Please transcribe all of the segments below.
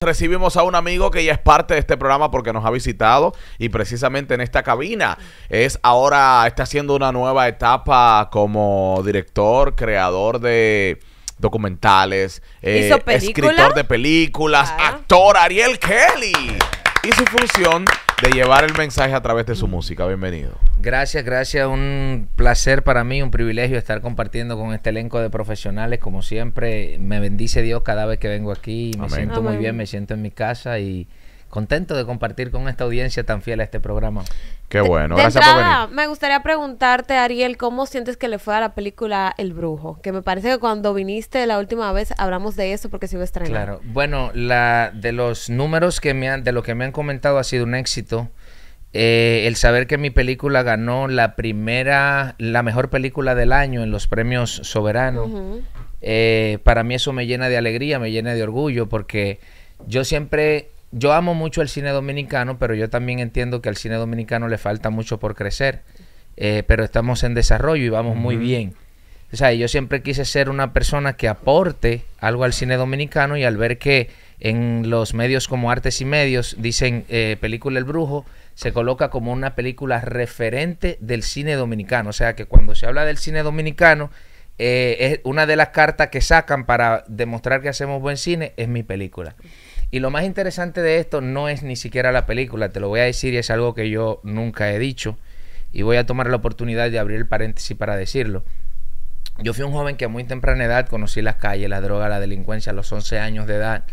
Recibimos a un amigo que ya es parte de este programa porque nos ha visitado y precisamente en esta cabina es ahora está haciendo una nueva etapa como director, creador de documentales, eh, escritor de películas, actor Ariel Kelly. Y su función de llevar el mensaje a través de su música. Bienvenido. Gracias, gracias. Un placer para mí, un privilegio estar compartiendo con este elenco de profesionales. Como siempre, me bendice Dios cada vez que vengo aquí. Me siento muy bien, me siento en mi casa y contento de compartir con esta audiencia tan fiel a este programa. Qué bueno, gracias por Me gustaría preguntarte, Ariel, ¿cómo sientes que le fue a la película El Brujo? Que me parece que cuando viniste la última vez hablamos de eso porque se iba a Claro, bueno, la, de los números que me han, de lo que me han comentado ha sido un éxito. Eh, el saber que mi película ganó la primera, la mejor película del año en los premios Soberano, eh, para mí eso me llena de alegría, me llena de orgullo, porque yo siempre yo amo mucho el cine dominicano, pero yo también entiendo que al cine dominicano le falta mucho por crecer. Eh, pero estamos en desarrollo y vamos muy bien. O sea, yo siempre quise ser una persona que aporte algo al cine dominicano y al ver que en los medios como Artes y Medios dicen eh, película El Brujo, se coloca como una película referente del cine dominicano. O sea, que cuando se habla del cine dominicano, eh, es una de las cartas que sacan para demostrar que hacemos buen cine es mi película. Y lo más interesante de esto no es ni siquiera la película, te lo voy a decir y es algo que yo nunca he dicho y voy a tomar la oportunidad de abrir el paréntesis para decirlo. Yo fui un joven que a muy temprana edad conocí las calles, la droga, la delincuencia a los 11 años de edad.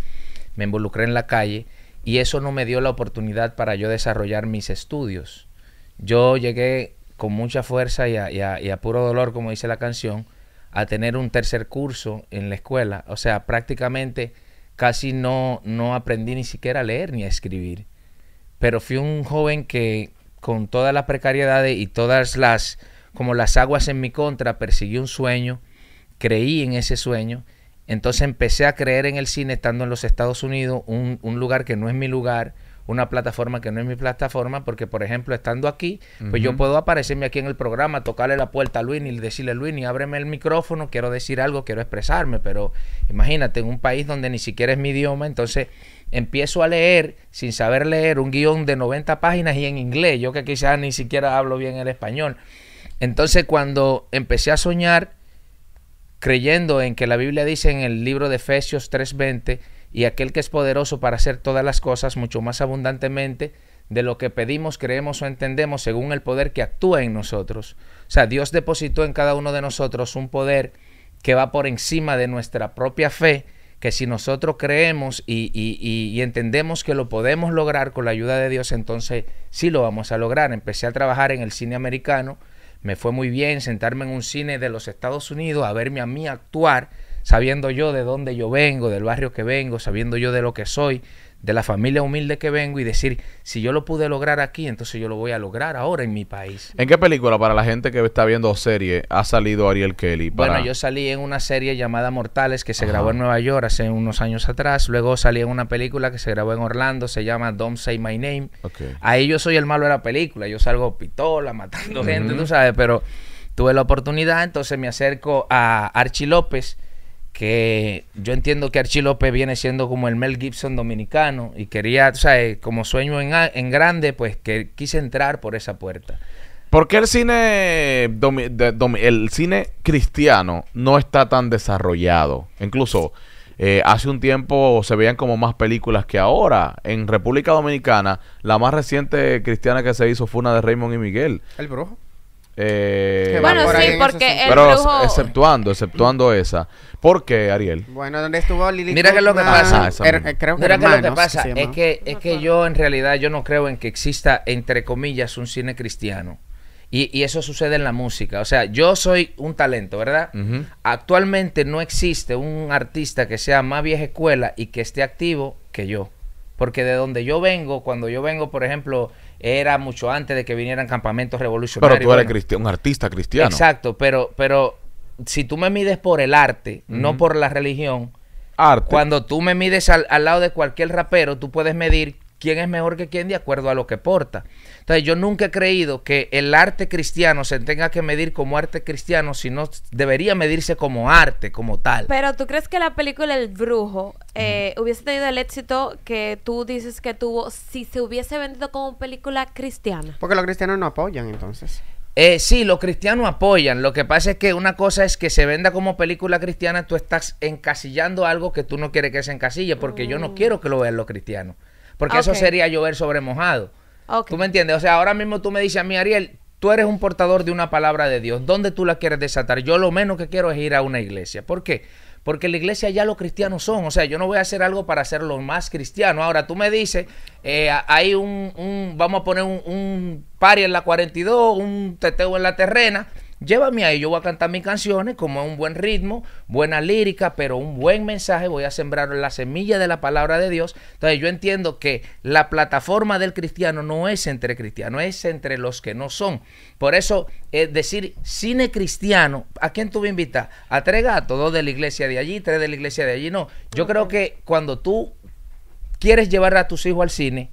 Me involucré en la calle y eso no me dio la oportunidad para yo desarrollar mis estudios. Yo llegué con mucha fuerza y a, y a puro dolor, como dice la canción, a tener un tercer curso en la escuela. O sea, prácticamente casi no, aprendí ni siquiera a leer ni a escribir. Pero fui un joven que con todas las precariedades y todas las, como las aguas en mi contra, perseguí un sueño, creí en ese sueño. Entonces empecé a creer en el cine estando en los Estados Unidos, un lugar que no es mi lugar, una plataforma que no es mi plataforma, porque por ejemplo, estando aquí, pues yo puedo aparecerme aquí en el programa, tocarle la puerta a Luini y decirle, Luini, ábreme el micrófono, quiero decir algo, quiero expresarme, pero imagínate, en un país donde ni siquiera es mi idioma, entonces empiezo a leer sin saber leer un guión de 90 páginas y en inglés, yo que quizás ni siquiera hablo bien el español. Entonces cuando empecé a soñar, creyendo en que la Biblia dice en el libro de Efesios 3:20, y aquel que es poderoso para hacer todas las cosas mucho más abundantemente de lo que pedimos, creemos o entendemos según el poder que actúa en nosotros. O sea, Dios depositó en cada uno de nosotros un poder que va por encima de nuestra propia fe, que si nosotros creemos y, entendemos que lo podemos lograr con la ayuda de Dios, entonces sí lo vamos a lograr. Empecé a trabajar en el cine americano, me fue muy bien sentarme en un cine de los Estados Unidos a verme a mí actuar sabiendo yo de dónde yo vengo, del barrio que vengo, sabiendo yo de lo que soy, de la familia humilde que vengo y decir, si yo lo pude lograr aquí, entonces yo lo voy a lograr ahora en mi país. ¿En qué película para la gente que está viendo serie ha salido Ariel Kelly? Bueno, yo salí en una serie llamada Mortales que se grabó en Nueva York hace unos años atrás. Luego salí en una película que se grabó en Orlando, se llama Don't Say My Name. Ahí yo soy el malo de la película, yo salgo pitola, matando gente, tú sabes, pero tuve la oportunidad, entonces me acerco a Archie López que yo entiendo que Archie López viene siendo como el Mel Gibson dominicano y quería, o sea, eh, como sueño en, grande, pues que quise entrar por esa puerta. ¿Por qué el cine, el cine cristiano no está tan desarrollado? Incluso eh, hace un tiempo se veían como más películas que ahora. En República Dominicana, la más reciente cristiana que se hizo fue una de Raymond y Miguel. El Brojo? Eh, bueno, sí, porque Pero exceptuando, exceptuando esa. ¿Por qué, Ariel? Bueno, ¿dónde estuvo Lili? Mira que lo que pasa. Er, lo que pasa es que, yo en realidad yo no creo en que exista, entre comillas, un cine cristiano. Y, eso sucede en la música. O sea, yo soy un talento, ¿verdad? Actualmente no existe un artista que sea más vieja escuela y que esté activo que yo. Porque de donde yo vengo, cuando yo vengo, por ejemplo, era mucho antes de que vinieran campamentos revolucionarios. Pero tú eres un artista cristiano. Exacto, pero, pero si tú me mides por el arte, no por la religión, cuando tú me mides al, al, lado de cualquier rapero, tú puedes medir quién es mejor que quién de acuerdo a lo que porta. Entonces yo nunca he creído que el arte cristiano se tenga que medir como arte cristiano, sino debería medirse como arte, como tal. Pero tú crees que la película El Brujo eh, hubiese tenido el éxito que tú dices que tuvo si se hubiese vendido como película cristiana. Porque los cristianos no apoyan entonces. Eh, sí, los cristianos apoyan. Lo que pasa es que una cosa es que se venda como película cristiana, tú estás encasillando algo que tú no quieres que se encasille, porque yo no mm. quiero que lo vean los cristianos. Porque eso sería llover sobre mojado. ¿Tú me entiendes? O sea, ahora mismo tú me dices a mí, Ariel, tú eres un portador de una palabra de Dios. ¿Dónde tú la quieres desatar? Yo lo menos que quiero es ir a una iglesia. ¿Por qué? Porque la iglesia ya los cristianos son. O sea, yo no voy a hacer algo para hacerlo más cristiano. Ahora tú me dices, eh, hay un, vamos a poner un, un en la 42, un teteo en la terrena. Llévame ahí, yo voy a cantar mis canciones como un buen ritmo, buena lírica, pero un buen mensaje. Voy a sembrar la semilla de la palabra de Dios. Entonces yo entiendo que la plataforma del cristiano no es entre cristianos, es entre los que no son. Por eso es eh, decir cine cristiano, ¿a quién tú me invitas? A tres gatos, dos de la iglesia de allí, tres de la iglesia de allí. No, yo creo que cuando tú quieres llevar a tus hijos al cine,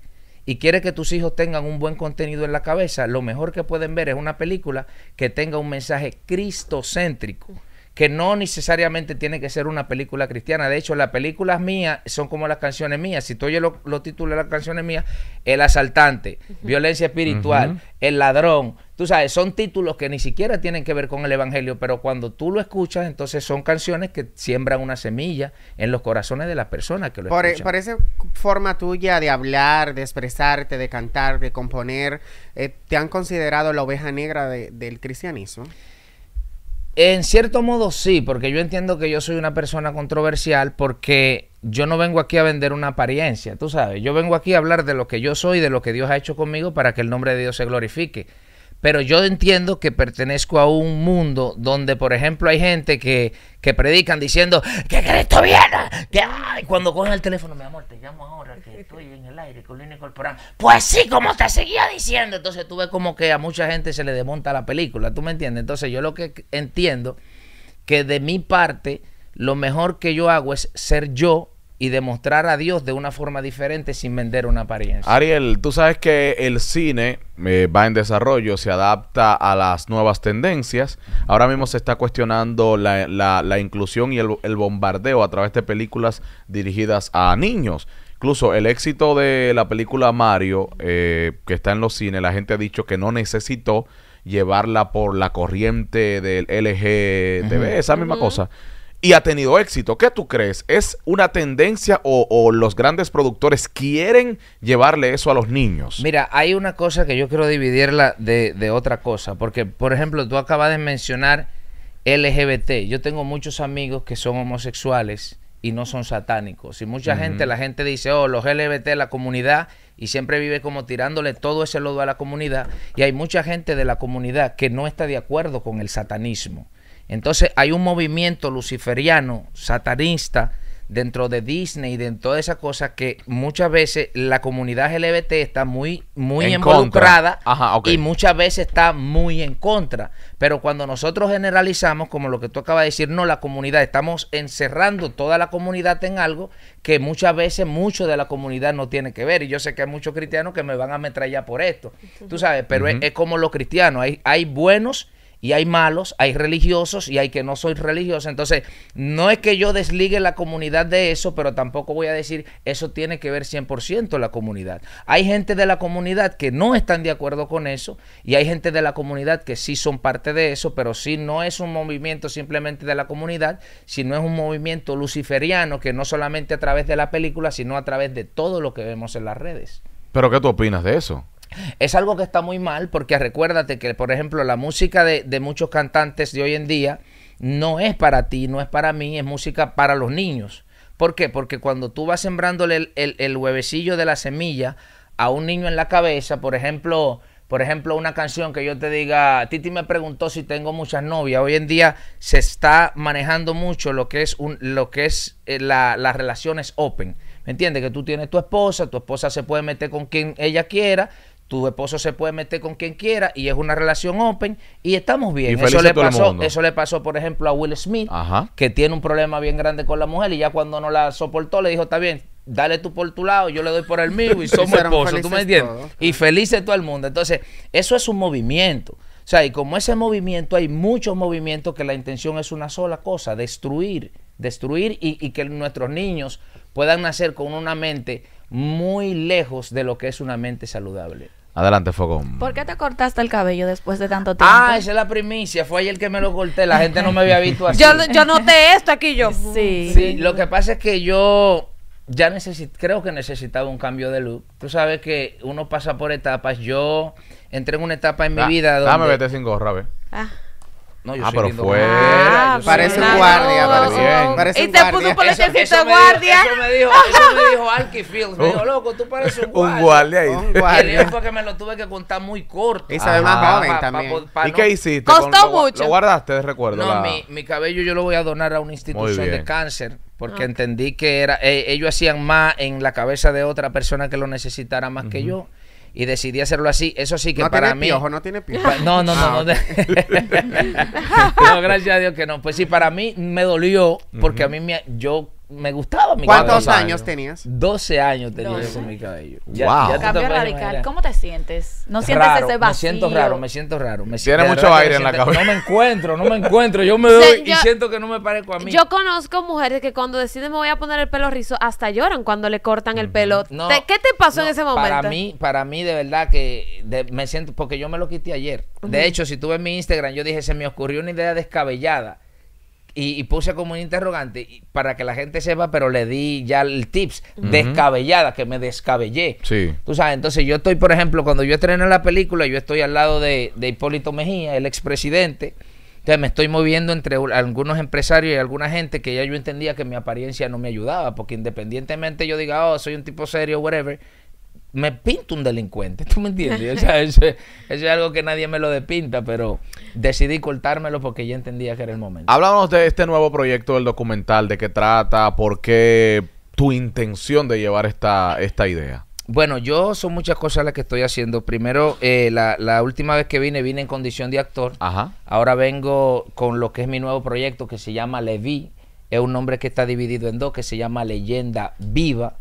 y quieres que tus hijos tengan un buen contenido en la cabeza, lo mejor que pueden ver es una película que tenga un mensaje cristocéntrico que no necesariamente tiene que ser una película cristiana. De hecho, las películas mías son como las canciones mías. Si tú oyes los lo títulos de las canciones mías, El asaltante, Violencia espiritual, El ladrón, tú sabes, son títulos que ni siquiera tienen que ver con el Evangelio, pero cuando tú lo escuchas, entonces son canciones que siembran una semilla en los corazones de las personas que lo e-, escuchan. Por esa forma tuya de hablar, de expresarte, de cantar, de componer, eh, ¿te han considerado la oveja negra del cristianismo? En cierto modo sí, porque yo entiendo que yo soy una persona controversial porque yo no vengo aquí a vender una apariencia, tú sabes, yo vengo aquí a hablar de lo que yo soy, de lo que Dios ha hecho conmigo para que el nombre de Dios se glorifique pero yo entiendo que pertenezco a un mundo donde, por ejemplo, hay gente que, que predican diciendo que Cristo viene. Que, ay, cuando cogen el teléfono, mi amor, te llamo ahora que estoy en el aire, línea corporal. Pues sí, como te seguía diciendo. Entonces tú ves como que a mucha gente se le desmonta la película, ¿tú me entiendes? Entonces yo lo que entiendo que de mi parte, lo mejor que yo hago es ser yo y demostrar a Dios de una forma diferente sin vender una apariencia. Ariel, tú sabes que el cine eh, va en desarrollo, se adapta a las nuevas tendencias. Ahora mismo se está cuestionando la, inclusión y el, bombardeo a través de películas dirigidas a niños. Incluso el éxito de la película Mario, eh, que está en los cines, la gente ha dicho que no necesitó llevarla por la corriente del LGTB, esa misma cosa y ha tenido éxito. ¿Qué tú crees? ¿Es una tendencia o, los grandes productores quieren llevarle eso a los niños? Mira, hay una cosa que yo quiero dividirla de, otra cosa, porque por ejemplo tú acabas de mencionar LGBT. Yo tengo muchos amigos que son homosexuales y no son satánicos. Y mucha gente, la gente dice, oh, los LGBT, la comunidad, y siempre vive como tirándole todo ese lodo a la comunidad. Y hay mucha gente de la comunidad que no está de acuerdo con el satanismo. Entonces hay un movimiento luciferiano, satanista, dentro de Disney, y de toda esas cosas que muchas veces la comunidad LGBT está muy, muy involucrada y muchas veces está muy en contra. Pero cuando nosotros generalizamos, como lo que tú acabas de decir, no, la comunidad, estamos encerrando toda la comunidad en algo que muchas veces mucho de la comunidad no tiene que ver. Y yo sé que hay muchos cristianos que me van a ametrallar por esto, tú sabes, pero es, como los cristianos, hay, hay buenos y hay malos, hay religiosos y hay que no soy religioso. Entonces, no es que yo desligue la comunidad de eso, pero tampoco voy a decir eso tiene que ver 100% la comunidad. Hay gente de la comunidad que no están de acuerdo con eso y hay gente de la comunidad que sí son parte de eso, pero sí no es un movimiento simplemente de la comunidad, sino es un movimiento luciferiano que no solamente a través de la película, sino a través de todo lo que vemos en las redes. Pero ¿qué tú opinas de eso? Es algo que está muy mal porque recuérdate que, por ejemplo, la música de, muchos cantantes de hoy en día no es para ti, no es para mí, es música para los niños. ¿Por qué? Porque cuando tú vas sembrándole el, huevecillo de la semilla a un niño en la cabeza, por ejemplo, por ejemplo, una canción que yo te diga, Titi me preguntó si tengo muchas novias. Hoy en día se está manejando mucho lo que es, un, lo que es eh, las relaciones open. ¿Me entiendes? Que tú tienes tu esposa, tu esposa se puede meter con quien ella quiera, tu esposo se puede meter con quien quiera y es una relación open y estamos bien. eso, le pasó, eso le pasó, por ejemplo, a Will Smith, que tiene un problema bien grande con la mujer y ya cuando no la soportó le dijo, está bien, dale tú por tu lado, yo le doy por el mío y somos esposos, ¿tú me entiendes? Y felices todo el mundo. Entonces, eso es un movimiento. O sea, y como ese movimiento, hay muchos movimientos que la intención es una sola cosa, destruir, destruir y, y que nuestros niños puedan nacer con una mente muy lejos de lo que es una mente saludable. Adelante, Fogón. ¿Por qué te cortaste el cabello después de tanto tiempo? Ah, esa es la primicia. Fue ayer que me lo corté. La gente no me había visto así. yo, yo noté esto aquí yo. Sí. lo que pasa es que yo ya creo que necesitaba un cambio de look. Tú sabes que uno pasa por etapas. Yo entré en una etapa en mi ah, vida donde... Dame vete sin gorra, ve. Ah. No, yo ah, pero fue. parece un guardia, parece, un guardia. Y te puso un el guardia. Eso me dijo, eso me dijo Alki Fields. Me dijo, loco, tú pareces un guardia. un guardia. Ahí. Un Y fue que me lo tuve que contar muy corto. Y se más joven también. ¿Y qué hiciste? Costó mucho. Lo, guardaste, de recuerdo. No, mi, cabello yo lo voy a donar a una institución de cáncer. Porque ah. entendí que era e, ellos hacían más en la cabeza de otra persona que lo necesitara más que yo y decidí hacerlo así. Eso sí que para mí. no tiene piojo. No, no, no. Ah, no, gracias a Dios que no. Pues sí, para mí me dolió porque a mí me, yo me gustaba mi cabello. ¿Cuántos años tenías? 12 años tenía con mi cabello. Wow. Cambio radical. ¿Cómo te sientes? ¿No sientes Raro, ese Me siento raro, me siento raro. Tiene mucho aire en la cabeza. No me encuentro, no me encuentro. Yo me doy y siento que no me parezco a mí. Yo conozco mujeres que cuando deciden me voy a poner el pelo rizo, hasta lloran cuando le cortan el pelo. ¿Qué te pasó en ese momento? Para mí, para mí de verdad que me siento, porque yo me lo quité ayer. De hecho, si tú ves mi Instagram, yo dije, se me ocurrió una idea descabellada y, puse como un interrogante para que la gente sepa, pero le di ya el tips, descabellada, que me descabellé. Sí. Tú sabes, entonces yo estoy, por ejemplo, cuando yo estreno la película, yo estoy al lado de, de Hipólito Mejía, el expresidente. Entonces me estoy moviendo entre algunos empresarios y alguna gente que ya yo entendía que mi apariencia no me ayudaba, porque independientemente yo diga, oh, soy un tipo serio, whatever me pinto un delincuente, ¿tú me entiendes? eso, es algo que nadie me lo depinta, pero decidí cortármelo porque ya entendía que era el momento. Hablábamos de este nuevo proyecto del documental, de qué trata, por qué tu intención de llevar esta, esta idea. Bueno, yo son muchas cosas las que estoy haciendo. Primero, eh, la, última vez que vine, vine en condición de actor. Ajá. Ahora vengo con lo que es mi nuevo proyecto que se llama Levi. Es un nombre que está dividido en dos, que se llama Leyenda Viva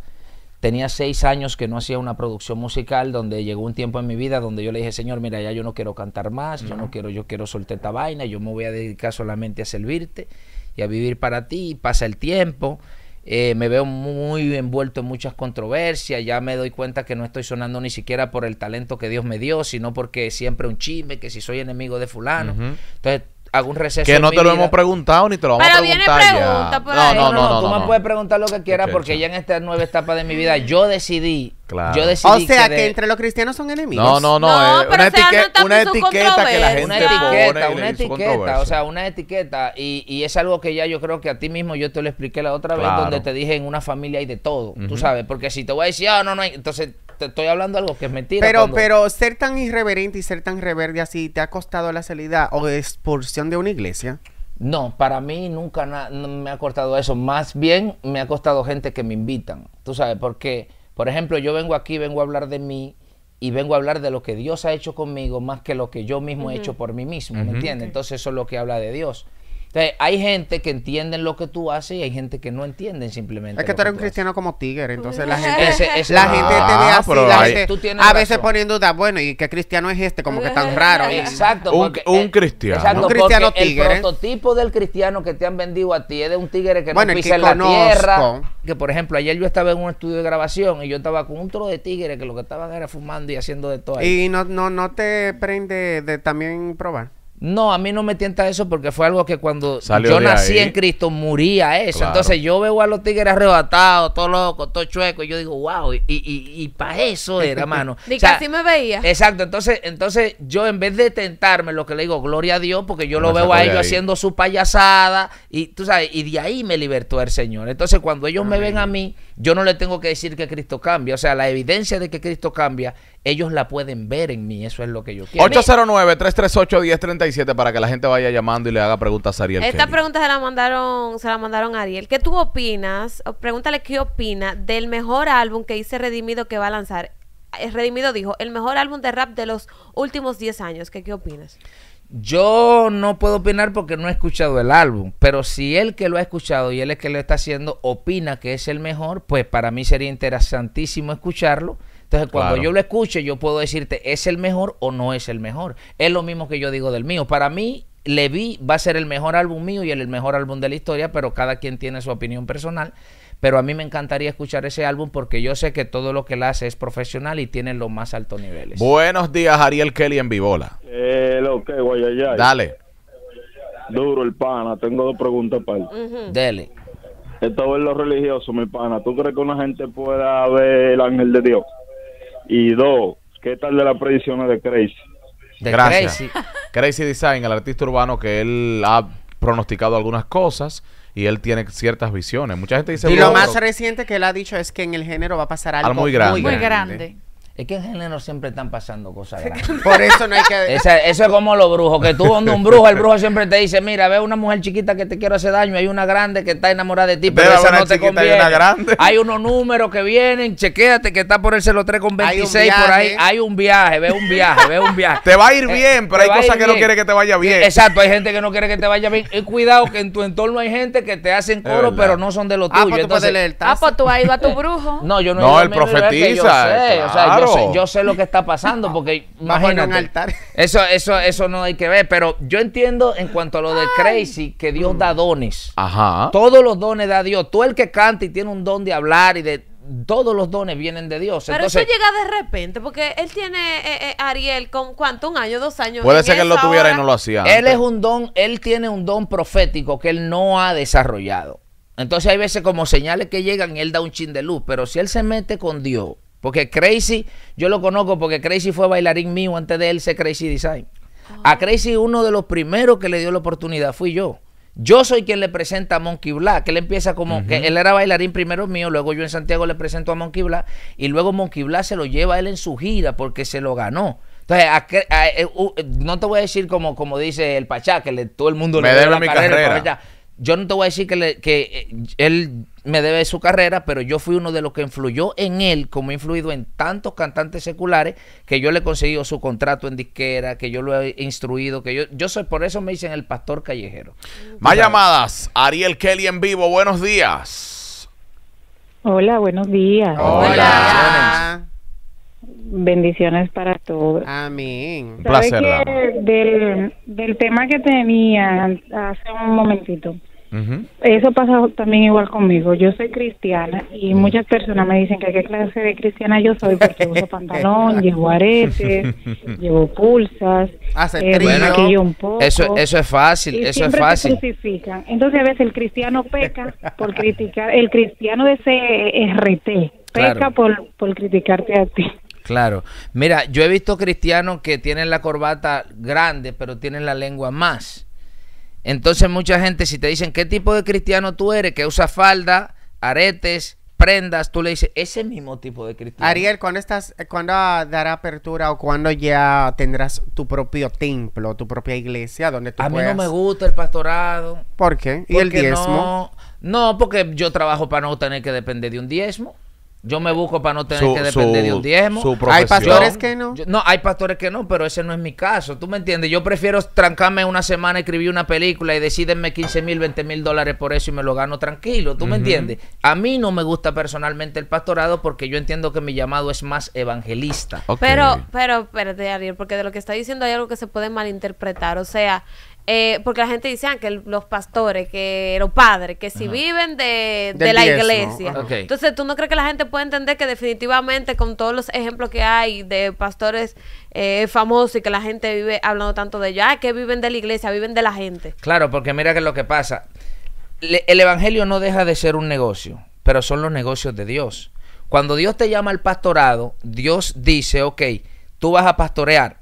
Tenía seis años que no hacía una producción musical donde llegó un tiempo en mi vida donde yo le dije, Señor, mira, ya yo no quiero cantar más, yo no quiero, yo quiero soltar esta vaina, yo me voy a dedicar solamente a servirte y a vivir para ti, pasa el tiempo. Eh, me veo muy envuelto en muchas controversias, ya me doy cuenta que no estoy sonando ni siquiera por el talento que Dios me dio, sino porque siempre un chisme, que si soy enemigo de fulano. Entonces hago receso. Que no te lo hemos preguntado ni te lo vamos a preguntar. Viene pregunta No, no, no, Tú me puedes preguntar lo que quieras porque ya en esta nueva etapa de mi vida yo decidí. Claro. o sea que, entre los cristianos son enemigos. No, no, no. Eh, una, etiqueta, una etiqueta que la gente una etiqueta, Una etiqueta, o sea, una etiqueta. Y, es algo que ya yo creo que a ti mismo yo te lo expliqué la otra vez, donde te dije en una familia hay de todo. Tú sabes, porque si te voy a decir, ah, no, no hay. Entonces te estoy hablando algo que es mentira. Pero, pero ser tan irreverente y ser tan reverde así, ¿te ha costado la salida o expulsión de una iglesia? No, para mí nunca me ha costado eso. Más bien me ha costado gente que me invitan. Tú sabes, porque, por ejemplo, yo vengo aquí, vengo a hablar de mí y vengo a hablar de lo que Dios ha hecho conmigo más que lo que yo mismo he hecho por mí mismo, ¿me entiendes? Entonces eso es lo que habla de Dios hay gente que entiende lo que tú haces y hay gente que no entiende simplemente. Es que tú eres un cristiano como tigre, entonces la gente, la gente te ve ah, a veces poniendo duda, bueno, ¿y qué cristiano es este? Como que tan raro. Exacto. un, eh, cristiano. un cristiano tigre. El prototipo del cristiano que te han vendido a ti es de un tigre que no pisa en la tierra. Que, por ejemplo, ayer yo estaba en un estudio de grabación y yo estaba con un trozo de tigre que lo que estaban era fumando y haciendo de todo ahí. Y no, no, no te prende de también probar. No, a mí no me tienta eso porque fue algo que cuando yo nací en Cristo muría eso. Entonces yo veo a los tigres arrebatados, todo loco, todo chueco, y yo digo, wow, y, para eso era, mano. Ni o casi me veía. Exacto, entonces, entonces yo en vez de tentarme, lo que le digo, gloria a Dios, porque yo lo veo a ellos haciendo su payasada, y tú sabes, y de ahí me libertó el Señor. Entonces cuando ellos me ven a mí, yo no le tengo que decir que Cristo cambia. O sea, la evidencia de que Cristo cambia ellos la pueden ver en mí. Eso es lo que yo quiero. 809-338-1037 para que la gente vaya llamando y le haga preguntas a Ariel. Estas pregunta se la mandaron, se la mandaron a Ariel. ¿Qué tú opinas? Pregúntale qué opina del mejor álbum que dice Redimido que va a lanzar. Eh, Redimido dijo, el mejor álbum de rap de los últimos 10 años. ¿Qué, qué opinas? Yo no puedo opinar porque no he escuchado el álbum, pero si él que lo ha escuchado y él es que lo está haciendo opina que es el mejor, pues para mí sería interesantísimo escucharlo entonces, cuando yo lo escuche, yo puedo decirte, ¿es el mejor o no es el mejor? Es lo mismo que yo digo del mío. Para mí, Levi va a ser el mejor álbum mío y el mejor álbum de la historia, pero cada quien tiene su opinión personal. Pero a mí me encantaría escuchar ese álbum porque yo sé que todo lo que él hace es profesional y tiene los más altos niveles. Buenos días, Ariel Kelly en vivola eh, Dale. Duro el pana, tengo dos preguntas para él. Dale Esto es lo religioso, mi pana. ¿Tú crees que una gente pueda ver el ángel de Dios? Y dos, ¿qué tal de la predicciones de Crazy? De Gracias. Crazy. Design, el artista urbano que él ha pronosticado algunas cosas y él tiene ciertas visiones. Mucha gente dice... Y lo más reciente que él ha dicho es que en el género va a pasar algo, Muy grande. Es que en género siempre están pasando cosas grandes. Por eso no hay que. Esa, eso es como los brujos, que tú donde un brujo, el brujo siempre te dice: Mira, ve una mujer chiquita que te quiero hacer daño, hay una grande que está enamorada de ti, pero, esa no te conviene. Hay, una grande. hay unos números que vienen, chequéate que está por el 03 con 26 por ahí. Hay un viaje, ve un viaje, ve un viaje. te va a ir eh, bien, pero hay cosas que no quiere que te vaya bien. Exacto, hay gente que no quiere que te vaya bien. Y cuidado que en tu entorno hay gente que te hacen coro, pero no son de lo ah, pues tuyo. Ah, pues tú, has ido a tu brujo. No, yo no, no he ido a brujo. No, él profetiza yo, sé lo que está pasando porque imagínate. Eso, eso, eso no hay que ver. Pero yo entiendo en cuanto a lo de Crazy que Dios da dones. Ajá. Todos los dones da Dios. Tú el que canta y tiene un don de hablar y de todos los dones vienen de Dios. Pero eso llega de repente, porque él tiene, eh, eh, Ariel, con cuánto, un año, dos años. Puede ser que él lo tuviera y no lo hacía. Él es un don, él tiene un don profético que él no ha desarrollado. Entonces hay veces como señales que llegan y él da un chin de luz, pero si él se mete con Dios, porque Crazy, yo lo conozco porque Crazy fue bailarín mío antes de él ser Crazy Design. A Crazy uno de los primeros que le dio la oportunidad fui yo. Yo soy quien le presenta a Monkey Black, que él empieza como, que él era bailarín primero mío, luego yo en Santiago le presento a Monkey Black y luego Monkey Black se lo lleva a él en su gira porque se lo ganó. Entonces, eh, eh, no te voy a decir como, como dice el Pachá, que le, todo el mundo le debe la carrera. Yo no te voy a decir que, que eh, él me debe su carrera, pero yo fui uno de los que influyó en él, como he influido en tantos cantantes seculares, que yo le he conseguido su contrato en disquera, que yo lo he instruido, que yo, yo soy, por eso me dicen el pastor callejero. Más llamadas, Ariel Kelly en vivo, buenos días. Hola, buenos días. Hola. Bendiciones para todos. Amén. Un placer. del, del tema que tenía hace un momentito eso pasa también igual conmigo. Yo soy cristiana y mm. muchas personas me dicen que qué clase de cristiana yo soy porque uso pantalón, llevo aretes, llevo pulsas, me maquillo eh, un poco. Eso, es fácil, eso es fácil. Entonces a veces el cristiano peca por criticar, el cristiano de ese RT peca por, por criticarte a ti. Claro. Mira, yo he visto cristianos que tienen la corbata grande, pero tienen la lengua más. Entonces mucha gente, si te dicen qué tipo de cristiano tú eres, que usa falda, aretes, prendas, tú le dices, ese mismo tipo de cristiano. Ariel, ¿cuándo, estás, ¿cuándo dará apertura o cuándo ya tendrás tu propio templo, tu propia iglesia donde tú A mí no me gusta el pastorado. ¿Por qué? ¿Y el diezmo? no, porque yo trabajo para no tener que depender de un diezmo. Yo me busco para no tener que depender de un diezmo. hay pastores que no. no, hay pastores que no, pero ese no es mi caso. ¿Tú me entiendes? Yo prefiero trancarme una semana, escribir una película y decídenme 15 mil, 20 mil dólares por eso y me lo gano tranquilo. ¿Tú me entiendes? A mí no me gusta personalmente el pastorado porque yo entiendo que mi llamado es más evangelista. Pero, pero, espérate, Ariel, porque de lo que está diciendo hay algo que se puede malinterpretar. O sea, eh, porque la gente dice ah, que los pastores, que los padres, que si viven de, la iglesia. Entonces, ¿tú no crees que la gente puede entender que definitivamente con todos los ejemplos que hay de pastores eh, famosos y que la gente vive hablando tanto de ellos, ah, que viven de la iglesia, viven de la gente? Claro, porque mira que lo que pasa, el Evangelio no deja de ser un negocio, pero son los negocios de Dios. Cuando Dios te llama al pastorado, Dios dice, ok, tú vas a pastorear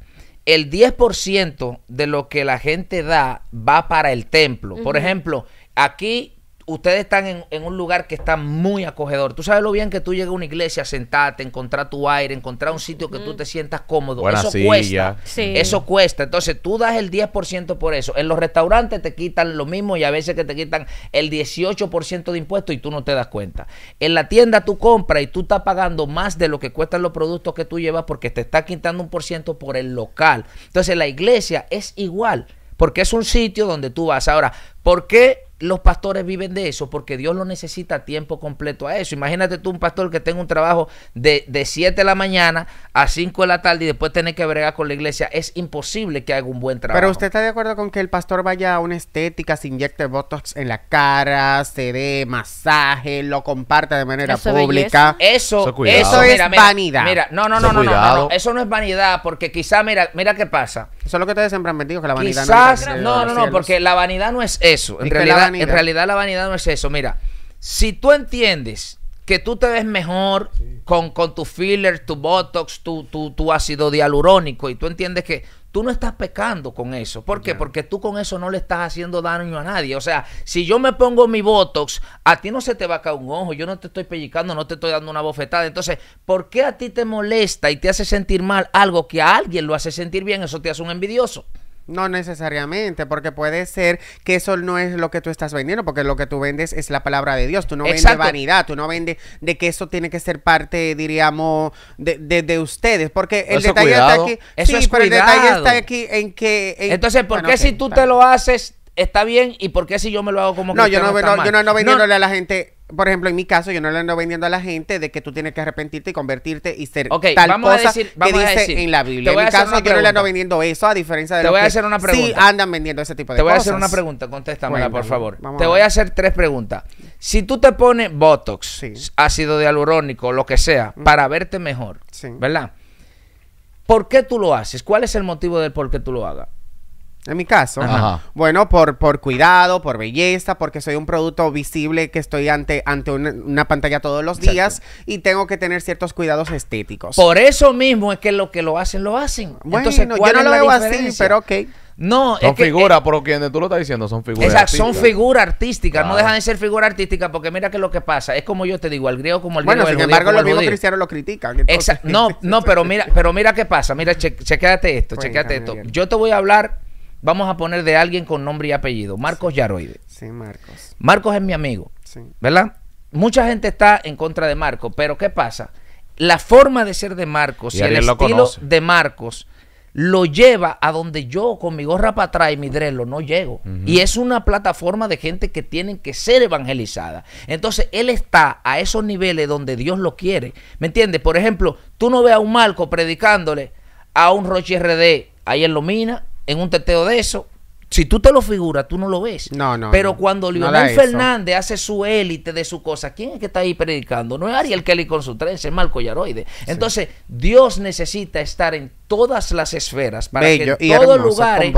el 10% de lo que la gente da va para el templo. Por ejemplo, aquí ustedes están en, un lugar que está muy acogedor. Tú sabes lo bien que tú llegas a una iglesia, sentarte, encontrar tu aire, encontrar un sitio que tú te sientas cómodo. eso cuesta. Eso cuesta. Entonces tú das el 10% por eso. En los restaurantes te quitan lo mismo y a veces que te quitan el 18% de impuestos y tú no te das cuenta. En la tienda tú compras y tú estás pagando más de lo que cuestan los productos que tú llevas porque te está quitando un por ciento por el local. Entonces la iglesia es igual porque es un sitio donde tú vas. Ahora, ¿por qué los pastores viven de eso porque Dios lo necesita tiempo completo a eso. Imagínate tú un pastor que tenga un trabajo de, de 7 de la mañana a 5 de la tarde y después tener que bregar con la iglesia. Es imposible que haga un buen trabajo. Pero usted está de acuerdo con que el pastor vaya a una estética, se inyecte botox en la cara, se dé masaje, lo comparte de manera pública. Eso, eso, es vanidad. Mira, no, no, no, eso no es vanidad porque quizá, mira, mira qué pasa. Eso es lo que ustedes siempre han mentido que la vanidad no es No, no, no, porque la vanidad no es eso. En realidad en realidad la vanidad no es eso. Mira, si tú entiendes que tú te ves mejor con, tu filler, tu botox, tu, tu, ácido dialurónico y tú entiendes que tú no estás pecando con eso. ¿Por qué? Porque tú con eso no le estás haciendo daño a nadie. O sea, si yo me pongo mi botox, a ti no se te va a caer un ojo, yo no te estoy pellicando, no te estoy dando una bofetada. Entonces, ¿por qué a ti te molesta y te hace sentir mal algo que a alguien lo hace sentir bien? Eso te hace un envidioso. No necesariamente, porque puede ser que eso no es lo que tú estás vendiendo, porque lo que tú vendes es la palabra de Dios. Tú no vendes vanidad, tú no vendes de que eso tiene que ser parte, diríamos, de, de, ustedes. Porque el detalle está aquí. Eso es pero el detalle está aquí en que. Entonces, ¿por qué si tú te lo haces, está bien y por qué si yo me lo hago como no, yo no, no, yo no, ando vendiéndole a la gente por ejemplo, en mi caso, yo no le ando vendiendo a la gente de que tú tienes que arrepentirte y convertirte y ser tal vamos a decir, vamos que a decir, en la Biblia. En mi caso, yo no le ando vendiendo eso, a diferencia de te voy a hacer una pregunta. sí andan vendiendo ese tipo de cosas. Te voy a hacer una pregunta, contéstamela, por favor. Te voy a hacer tres preguntas. Si tú te pones Botox, ácido dialurónico, lo que sea, para verte mejor, ¿verdad? ¿Por qué tú lo haces? ¿Cuál es el motivo del por qué tú lo hagas? En mi caso. Bueno, por, por cuidado, por belleza, porque soy un producto visible que estoy ante, ante una, pantalla todos los días y tengo que tener ciertos cuidados estéticos. Por eso mismo es que lo que lo hacen, lo hacen. Bueno, yo no lo veo así, pero ok. No, son eh, figuras, pero quienes tú lo estás diciendo son figuras. Exacto, son figuras artísticas, no dejan de ser figuras artísticas porque mira que lo que pasa, es como yo te digo, el griego como el griego. Bueno, sin embargo, los mismos cristianos lo critican. Exacto, no, no, pero mira, pero mira qué pasa, mira, che, chequéate esto, chequéate esto. Yo te voy a hablar vamos a poner de alguien con nombre y apellido, Marcos Yaroide. Sí, Marcos. Marcos es mi amigo, sí. ¿verdad? Mucha gente está en contra de Marcos, pero ¿qué pasa? La forma de ser de Marcos y, el estilo de Marcos lo lleva a donde yo con mi gorra para atrás y mi drelo no llego. Y es una plataforma de gente que tienen que ser evangelizada. Entonces, él está a esos niveles donde Dios lo quiere. ¿Me entiendes? Por ejemplo, tú no ves a un Marco predicándole a un Roche RD ahí en mina en un teteo de eso, si tú te lo figuras, tú no lo ves. No, no. Pero cuando Lionel Fernández hace su élite de su cosa, ¿quién es que está ahí predicando? No es Ariel Kelly con su tren, es Marco Yaroide. Entonces, Dios necesita estar en todas las esferas para que en todos lugares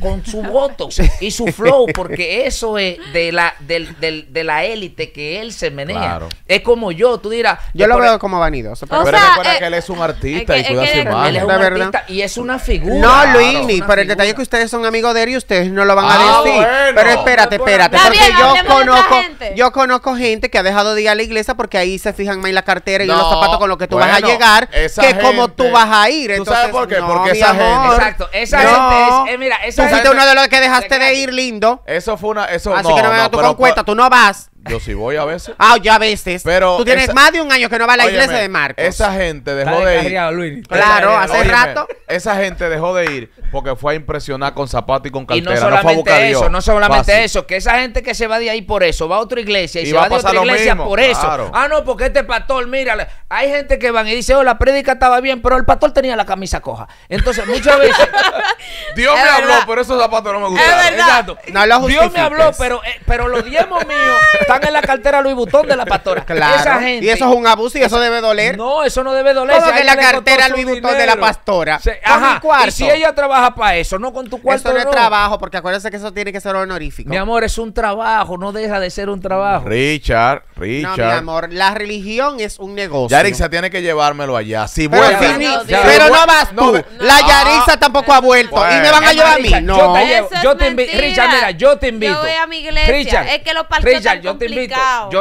con su botox y su flow, porque eso es de la de la élite que él se menea. Es como yo, tú dirás. Yo lo veo e- como vanidoso. Pero, recuerda eh, que él es un artista y cuida su es y es una figura. No, Luini, pero el detalle es que ustedes son amigos de él y ustedes no lo van a ah, decir. Pero espérate, espérate. Porque yo conozco, yo conozco gente que ha dejado de ir a la iglesia porque ahí se fijan más en la cartera y en los zapatos con los que tú vas a llegar que como tú vas a ir. ¿Tú sabes por qué? Porque esa gente. Exacto. Esa gente es. Eh, mira, esa tú fuiste uno de los que dejaste de ir lindo. Eso fue una. Eso, Así no, que no me no, tu pero, tú no vas. Yo sí voy a veces. Ah, yo a veces. Pero Tú tienes más de un año que no vas a la iglesia de Marcos. Esa gente dejó de ir. Claro, hace rato. Esa gente dejó de ir porque fue a impresionar con zapatos y con Y no fue a solamente eso, no solamente eso, que esa gente que se va de ahí por eso, va a otra iglesia y, se va a de otra iglesia por eso. Ah, no, porque este pastor, mírale, hay gente que van y dice, oh, la prédica estaba bien, pero el pastor tenía la camisa coja. Entonces, muchas veces, Dios me habló, pero esos zapatos no me gustaron. verdad. Dios me habló, pero, eh, pero los diezmos míos están en la cartera Luis Butón de la pastora. Claro. y eso es un abuso y eso debe doler. No, eso no debe doler. Todo en la cartera Luis Butón de la pastora. ajá. Y si ella trabaja para eso, no con tu cuarto. Eso no, es trabajo, porque acuérdense que eso tiene que ser honorífico. Mi amor, es un trabajo, no deja de ser un trabajo. Richard, Richard. No, mi amor, la religión es un negocio. Yarixa tiene que llevármelo allá. Si vuelve, pero no vas tú. la ah, Yarisa tampoco ha vuelto. Y me van a llevar a mí. No. Yo te, invito. Richard, mira, yo te invito. Yo voy a mi iglesia. es que los Richard, yo te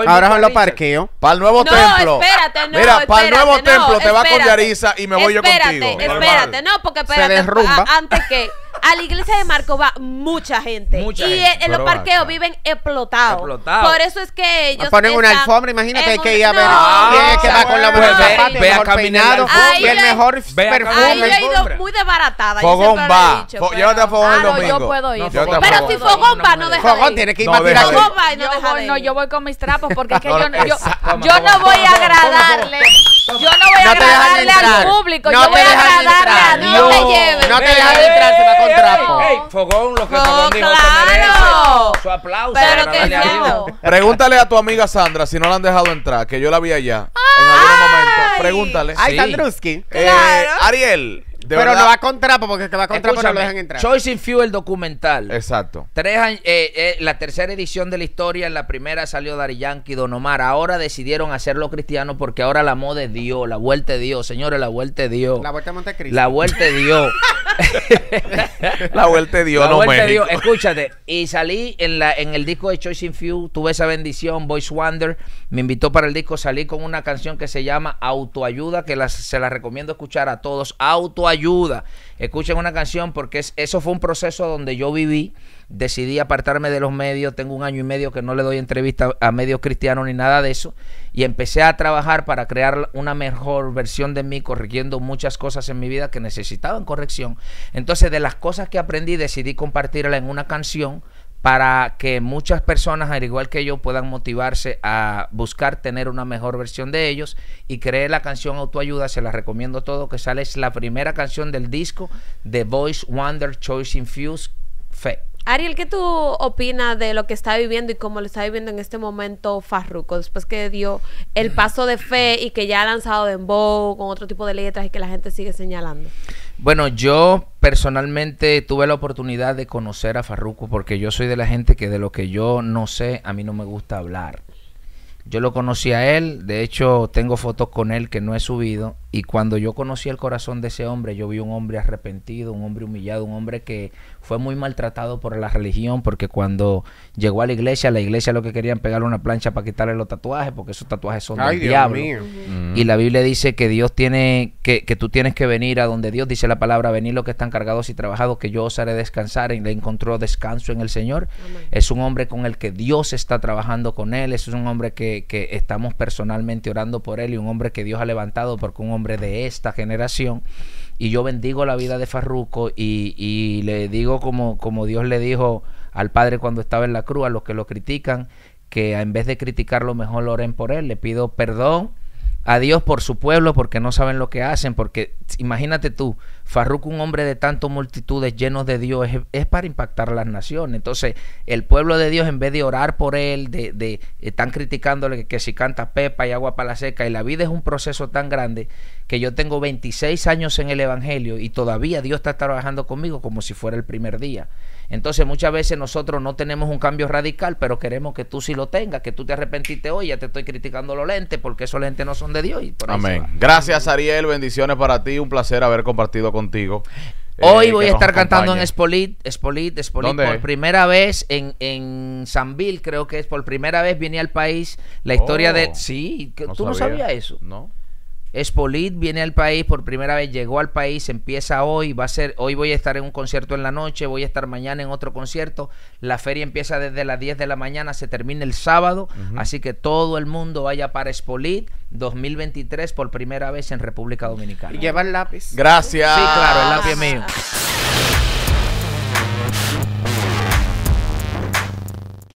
Ahora son los parqueos. Para el nuevo no, templo. Espérate, no, Mira, para el nuevo templo te va con Yarisa y me voy yo contigo. Espérate, no, porque espérate. antes que a la iglesia de Marco va mucha gente. y en los parqueos viven explotados. Explotado. Por eso es que ellos. ponen una alfombra, imagínate, hay que ir a ver quién es que va con la mujer. Ve a caminar. Y el mejor perfume. Yo he ido muy desbaratada. Fogón va. yo te Fogón el domingo. Yo puedo ir. Pero si Fogón va, no deja. Fogón tiene que ir más tirar. y no deja. No, yo voy con mis trapos porque es que yo no voy a agradarle. Yo no voy a agradarle al público. Yo voy a agradarle a Dios me No te dejan entrar, se va con Fogón, lo que estaban Fogón dijo Su aplauso. Pregúntale a tu amiga Sandra si no la han dejado entrar, que yo la vi allá. En algún momento. Pregúntale. Ay, Sandruski. Eh, claro. Ariel, pero no va con trapo, porque es que va con trapo no lo dejan entrar. Choice in Fuel documental. Exacto. Tres, eh, eh, la tercera edición de la historia, en la primera salió Dari Yankee, Don Omar. Ahora decidieron hacerlo cristiano porque ahora la moda de Dios, la vuelta de Dios, señores, la vuelta de Dios. La vuelta de Montecristo. La vuelta de Dios. la vuelta de Dios, Escúchate, y salí en, la, en el disco de Choice in Few, tuve esa bendición, Voice Wonder, me invitó para el disco, salí con una canción que se llama Autoayuda, que se la recomiendo escuchar a todos. Autoayuda ayuda. Escuchen una canción porque eso fue un proceso donde yo viví. Decidí apartarme de los medios. Tengo un año y medio que no le doy entrevista a medios cristianos ni nada de eso. Y empecé a trabajar para crear una mejor versión de mí, corrigiendo muchas cosas en mi vida que necesitaban corrección. Entonces, de las cosas que aprendí, decidí compartirla en una canción para que muchas personas, al igual que yo, puedan motivarse a buscar tener una mejor versión de ellos y creer la canción Autoayuda, se la recomiendo todo, que sale, es la primera canción del disco de Voice Wonder Choice Infused Fe. Ariel, ¿qué tú opinas de lo que está viviendo y cómo lo está viviendo en este momento Farruko, después que dio el paso de fe y que ya ha lanzado Dembow con otro tipo de letras y que la gente sigue señalando? Bueno, yo personalmente tuve la oportunidad de conocer a Farruko porque yo soy de la gente que de lo que yo no sé, a mí no me gusta hablar. Yo lo conocí a él, de hecho tengo fotos con él que no he subido y cuando yo conocí el corazón de ese hombre, yo vi un hombre arrepentido, un hombre humillado, un hombre que fue muy maltratado por la religión porque cuando llegó a la iglesia, la iglesia lo que querían pegarle una plancha para quitarle los tatuajes porque esos tatuajes son del diablo. Y la Biblia dice que Dios tiene que, que tú tienes que venir a donde Dios dice la palabra, venir los que están cargados y trabajados, que yo os haré descansar y le encontró descanso en el Señor. Es un hombre con el que Dios está trabajando con él, es un hombre que, que estamos personalmente orando por él y un hombre que Dios ha levantado porque un hombre de esta generación y yo bendigo la vida de Farruco y, le digo como, como Dios le dijo al Padre cuando estaba en la cruz, a los que lo critican, que en vez de criticarlo mejor lo oren por él. Le pido perdón a Dios por su pueblo porque no saben lo que hacen, porque imagínate tú, Farruko, un hombre de tantas multitudes llenos de Dios, es, para impactar a las naciones. Entonces, el pueblo de Dios, en vez de orar por él, de, están criticándole que, que, si canta Pepa y agua para la seca, y la vida es un proceso tan grande que yo tengo 26 años en el Evangelio y todavía Dios está trabajando conmigo como si fuera el primer día. Entonces muchas veces nosotros no tenemos un cambio radical, pero queremos que tú sí lo tengas, que tú te arrepentiste hoy, ya te estoy criticando los lentes, porque esos lentes no son de Dios. Y por Amén. Gracias Ariel, bendiciones para ti, un placer haber compartido contigo. Hoy eh, voy a estar cantando en Spolit, Spolit, Spolit Por primera vez en, en creo que es. Por primera vez vine al país. La historia de. Oh. Sí, tú no sabías eso. No. Espolit viene al país por primera vez, llegó al país, empieza hoy, va a ser, hoy voy a estar en un concierto en la noche, voy a estar mañana en otro concierto, la feria empieza desde las 10 de la mañana, se termina el sábado, así que todo el mundo vaya para Espolit 2023 por primera vez en República Dominicana. Y lleva el lápiz. Gracias. Sí, claro, el lápiz mío.